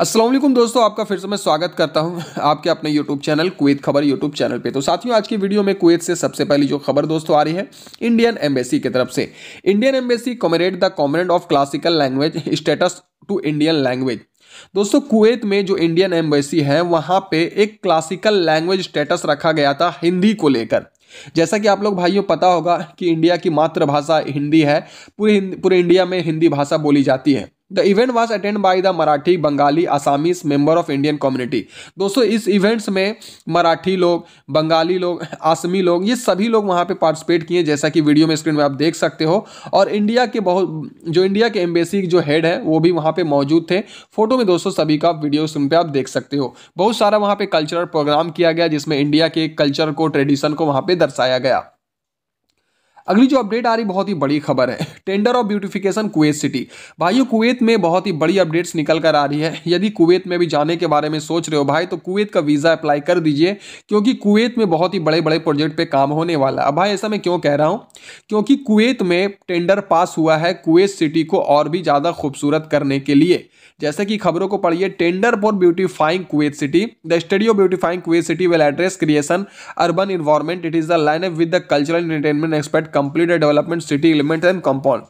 असलम दोस्तों आपका फिर से मैं स्वागत करता हूं आपके अपने YouTube channel Kuwait Khabar YouTube channel पे तो साथियों आज की वीडियो में कुवैत से सबसे पहली जो खबर दोस्तों आ रही है इंडियन एम्बेसी की तरफ से Indian embassy commemorate the conferment of classical language status to Indian language दोस्तों कुवैत में जो इंडियन एम्बेसी है वहाँ पे एक क्लासिकल लैंग्वेज स्टेटस रखा गया था हिंदी को लेकर जैसा कि आप लोग भाइयों पता होगा कि इंडिया की मातृभाषा हिंदी है पूरे पूरे इंडिया में हिंदी भाषा बोली जाती है the event was attend by the Marathi Bengali Assamese member of Indian community दोस्तों इस इवेंट्स में मराठी लोग बंगाली लोग आसमी लोग ये सभी लोग वहाँ पे पार्टिसिपेट किए जैसा कि वीडियो में स्क्रीन में आप देख सकते हो और इंडिया के बहुत जो इंडिया के एम्बेसी जो हेड है वो भी वहाँ पे मौजूद थे फोटो में दोस्तों सभी का वीडियो स्क्रीन पर आप देख सकते हो बहुत सारा वहाँ पर कल्चरल प्रोग्राम किया गया जिसमें इंडिया के कल्चर को ट्रेडिशन को वहाँ पर दर्शाया गया अगली जो अपडेट आ रही बहुत ही बड़ी खबर है tender of beautification Kuwait city भाइयों कुवैत में बहुत ही बड़ी अपडेट्स निकल कर आ रही है यदि कुवैत में भी जाने के बारे में सोच रहे हो भाई तो कुवैत का वीज़ा अप्लाई कर दीजिए क्योंकि कुवैत में बहुत ही बड़े बड़े प्रोजेक्ट पर काम होने वाला है भाई ऐसा मैं क्यों कह रहा हूँ क्योंकि कुवैत में टेंडर पास हुआ है कुवैत सिटी को और भी ज़्यादा खूबसूरत करने के लिए जैसे कि खबरों को पढ़िए tender for beautifying Kuwait city the study of beautifying Kuwait city will address creation urban environment it is the line up with the cultural entertainment expert complete development city element and compound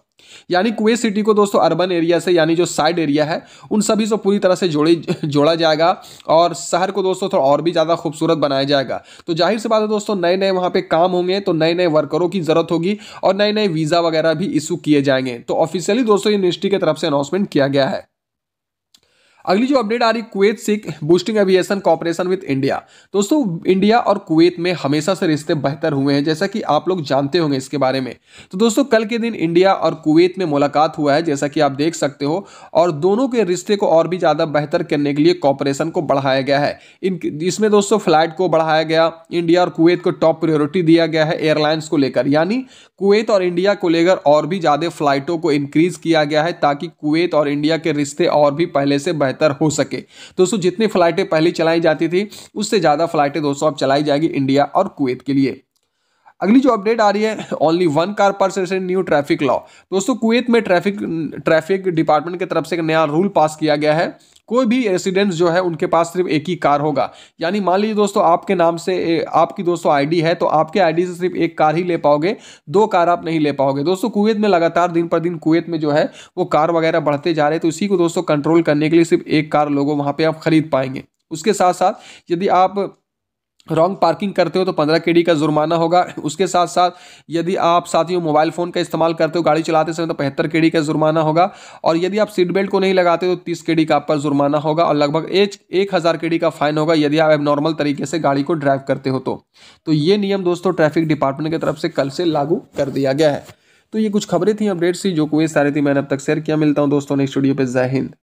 यानी Kuwait city को दोस्तों urban area से यानी जो side area है उन सभी से पूरी तरह से जोड़ी जोड़ा जाएगा और शहर को दोस्तों थोड़ा और भी ज़्यादा खूबसूरत बनाया जाएगा तो जाहिर सी बात है दोस्तों नए नए वहाँ पे काम होंगे तो नए नए वर्करों की ज़रूरत होगी और नए नए वीज़ा वगैरह भी इशू किए जाएंगे तो ऑफिशियली दोस्तों यूनिवर्सिटी की तरफ से अनाउंसमेंट किया गया है अगली जो अपडेट आ रही Kuwait seeks boosting aviation cooperation with India दोस्तों इंडिया और कुवैत में हमेशा से रिश्ते बेहतर हुए हैं जैसा कि आप लोग जानते होंगे इसके बारे में तो दोस्तों कल के दिन इंडिया और कुवैत में मुलाकात हुआ है जैसा कि आप देख सकते हो और दोनों के रिश्ते को और भी ज़्यादा बेहतर करने के लिए कॉपरेशन को बढ़ाया गया है इन इसमें दोस्तों फ्लाइट को बढ़ाया गया इंडिया और कुवैत को टॉप प्रियोरिटी दिया गया है एयरलाइंस को लेकर यानी कुवैत और इंडिया को लेकर और भी ज़्यादा फ्लाइटों को इंक्रीज़ किया गया है ताकि कुवैत और इंडिया के रिश्ते और भी पहले से बेहतर बेहतर हो सके दोस्तों जितनी फ्लाइटें पहले चलाई जाती थी उससे ज़्यादा फ्लाइटें दोस्तों अब चलाई जाएगी इंडिया और कुवैत के लिए अगली जो अपडेट आ रही है only one car per session new traffic law दोस्तों कुवैत में ट्रैफिक ट्रैफिक डिपार्टमेंट की तरफ से एक नया रूल पास किया गया है कोई भी रेसिडेंट्स जो है उनके पास सिर्फ एक ही कार होगा यानी मान लीजिए दोस्तों आपके नाम से आपकी दोस्तों आईडी है तो आपके आईडी से सिर्फ एक कार ही ले पाओगे दो कार आप नहीं ले पाओगे दोस्तों कुवैत में लगातार दिन पर दिन कुवैत में जो है वो कार वगैरह बढ़ते जा रहे हैं तो इसी को दोस्तों कंट्रोल करने के लिए सिर्फ एक कार लोगों वहाँ पर आप खरीद पाएंगे उसके साथ साथ यदि आप रॉन्ग पार्किंग करते हो तो पंद्रह के का जुर्माना होगा उसके साथ साथ यदि आप साथियों मोबाइल फ़ोन का इस्तेमाल करते हो गाड़ी चलाते समय तो पचहत्तर के का जुर्माना होगा और यदि आप सीट बेल्ट को नहीं लगाते तो तीस के का आपका जुर्माना होगा और लगभग एच एक हज़ार के का फाइन होगा यदि आप नॉर्मल तरीके से गाड़ी को ड्राइव करते हो तो, तो ये नियम दोस्तों ट्रैफिक डिपार्टमेंट की तरफ से कल से लागू कर दिया गया है तो ये कुछ खबरें थी अपडेट्स थी जो कोई सारी थी मैंने अब तक शेयर किया मिलता हूँ दोस्तों नेक्स्ट स्टूडियो पर जय हिंद